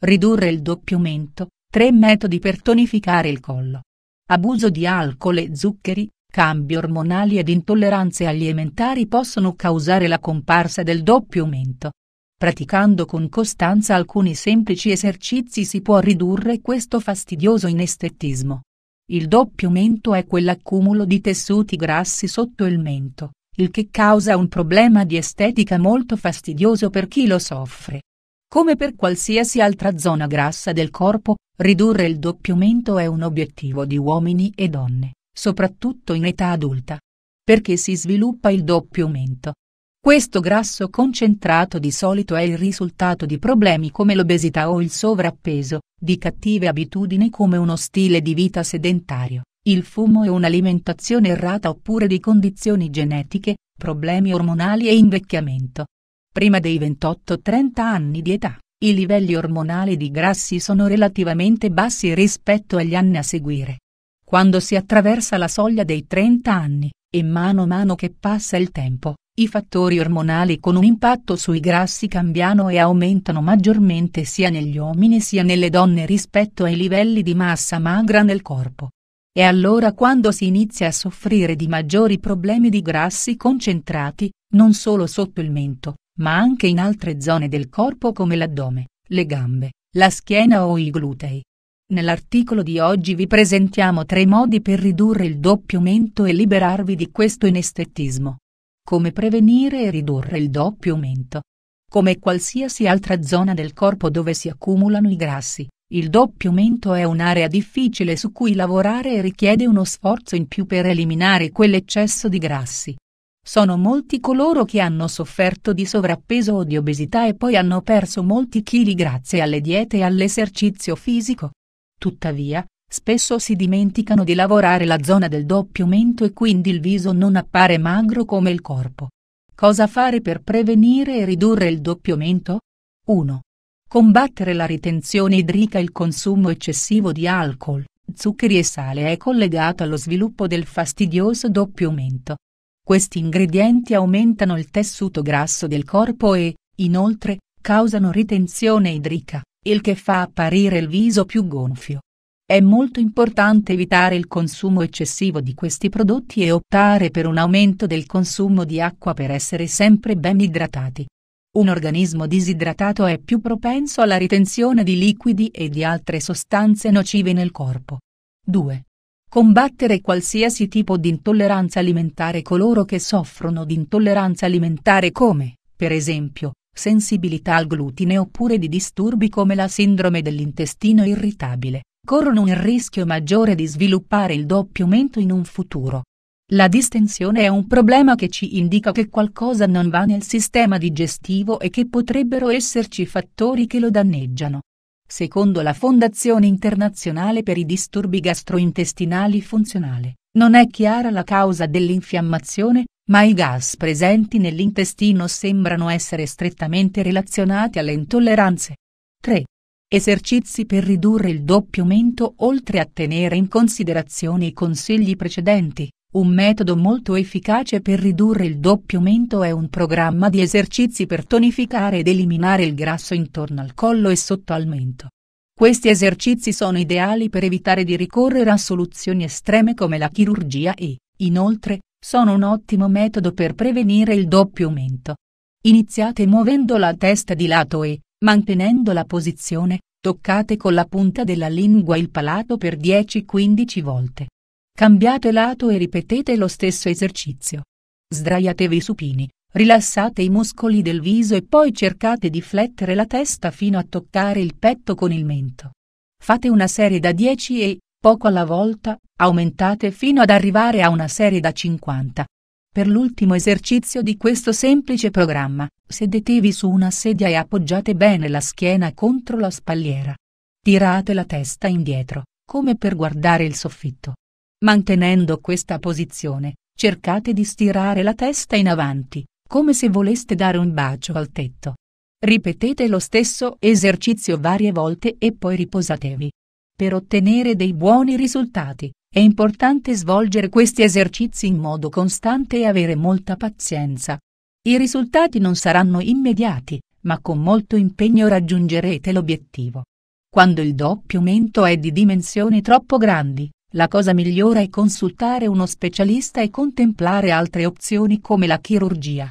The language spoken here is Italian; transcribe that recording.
ridurre il doppiamento, tre metodi per tonificare il collo. Abuso di alcol e zuccheri, cambi ormonali ed intolleranze alimentari possono causare la comparsa del doppiamento. Praticando con costanza alcuni semplici esercizi si può ridurre questo fastidioso inestetismo. Il doppiamento è quell'accumulo di tessuti grassi sotto il mento, il che causa un problema di estetica molto fastidioso per chi lo soffre. Come per qualsiasi altra zona grassa del corpo, ridurre il doppiamento è un obiettivo di uomini e donne, soprattutto in età adulta. Perché si sviluppa il doppiamento? Questo grasso concentrato di solito è il risultato di problemi come l'obesità o il sovrappeso, di cattive abitudini come uno stile di vita sedentario, il fumo e un'alimentazione errata oppure di condizioni genetiche, problemi ormonali e invecchiamento. Prima dei 28-30 anni di età, i livelli ormonali di grassi sono relativamente bassi rispetto agli anni a seguire. Quando si attraversa la soglia dei 30 anni, e mano a mano che passa il tempo, i fattori ormonali con un impatto sui grassi cambiano e aumentano maggiormente sia negli uomini sia nelle donne rispetto ai livelli di massa magra nel corpo. È allora quando si inizia a soffrire di maggiori problemi di grassi concentrati, non solo sotto il mento, ma anche in altre zone del corpo come l'addome, le gambe, la schiena o i glutei. Nell'articolo di oggi vi presentiamo tre modi per ridurre il doppio mento e liberarvi di questo inestetismo. Come prevenire e ridurre il doppio mento. Come qualsiasi altra zona del corpo dove si accumulano i grassi, il doppio mento è un'area difficile su cui lavorare e richiede uno sforzo in più per eliminare quell'eccesso di grassi. Sono molti coloro che hanno sofferto di sovrappeso o di obesità e poi hanno perso molti chili grazie alle diete e all'esercizio fisico. Tuttavia, spesso si dimenticano di lavorare la zona del doppio mento e quindi il viso non appare magro come il corpo. Cosa fare per prevenire e ridurre il doppio mento? 1. Combattere la ritenzione idrica Il consumo eccessivo di alcol, zuccheri e sale è collegato allo sviluppo del fastidioso doppio mento. Questi ingredienti aumentano il tessuto grasso del corpo e, inoltre, causano ritenzione idrica, il che fa apparire il viso più gonfio. È molto importante evitare il consumo eccessivo di questi prodotti e optare per un aumento del consumo di acqua per essere sempre ben idratati. Un organismo disidratato è più propenso alla ritenzione di liquidi e di altre sostanze nocive nel corpo. 2. Combattere qualsiasi tipo di intolleranza alimentare coloro che soffrono di intolleranza alimentare come, per esempio, sensibilità al glutine oppure di disturbi come la sindrome dell'intestino irritabile, corrono un rischio maggiore di sviluppare il doppio mento in un futuro. La distensione è un problema che ci indica che qualcosa non va nel sistema digestivo e che potrebbero esserci fattori che lo danneggiano, Secondo la Fondazione internazionale per i disturbi gastrointestinali funzionale, non è chiara la causa dell'infiammazione, ma i gas presenti nell'intestino sembrano essere strettamente relazionati alle intolleranze. 3. Esercizi per ridurre il doppio mento oltre a tenere in considerazione i consigli precedenti. Un metodo molto efficace per ridurre il doppio mento è un programma di esercizi per tonificare ed eliminare il grasso intorno al collo e sotto al mento. Questi esercizi sono ideali per evitare di ricorrere a soluzioni estreme come la chirurgia e, inoltre, sono un ottimo metodo per prevenire il doppio mento. Iniziate muovendo la testa di lato e, mantenendo la posizione, toccate con la punta della lingua il palato per 10-15 volte. Cambiate lato e ripetete lo stesso esercizio. Sdraiatevi supini, rilassate i muscoli del viso e poi cercate di flettere la testa fino a toccare il petto con il mento. Fate una serie da 10 e, poco alla volta, aumentate fino ad arrivare a una serie da 50. Per l'ultimo esercizio di questo semplice programma, sedetevi su una sedia e appoggiate bene la schiena contro la spalliera. Tirate la testa indietro, come per guardare il soffitto. Mantenendo questa posizione, cercate di stirare la testa in avanti, come se voleste dare un bacio al tetto. Ripetete lo stesso esercizio varie volte e poi riposatevi. Per ottenere dei buoni risultati, è importante svolgere questi esercizi in modo costante e avere molta pazienza. I risultati non saranno immediati, ma con molto impegno raggiungerete l'obiettivo. Quando il doppio mento è di dimensioni troppo grandi, la cosa migliore è consultare uno specialista e contemplare altre opzioni come la chirurgia.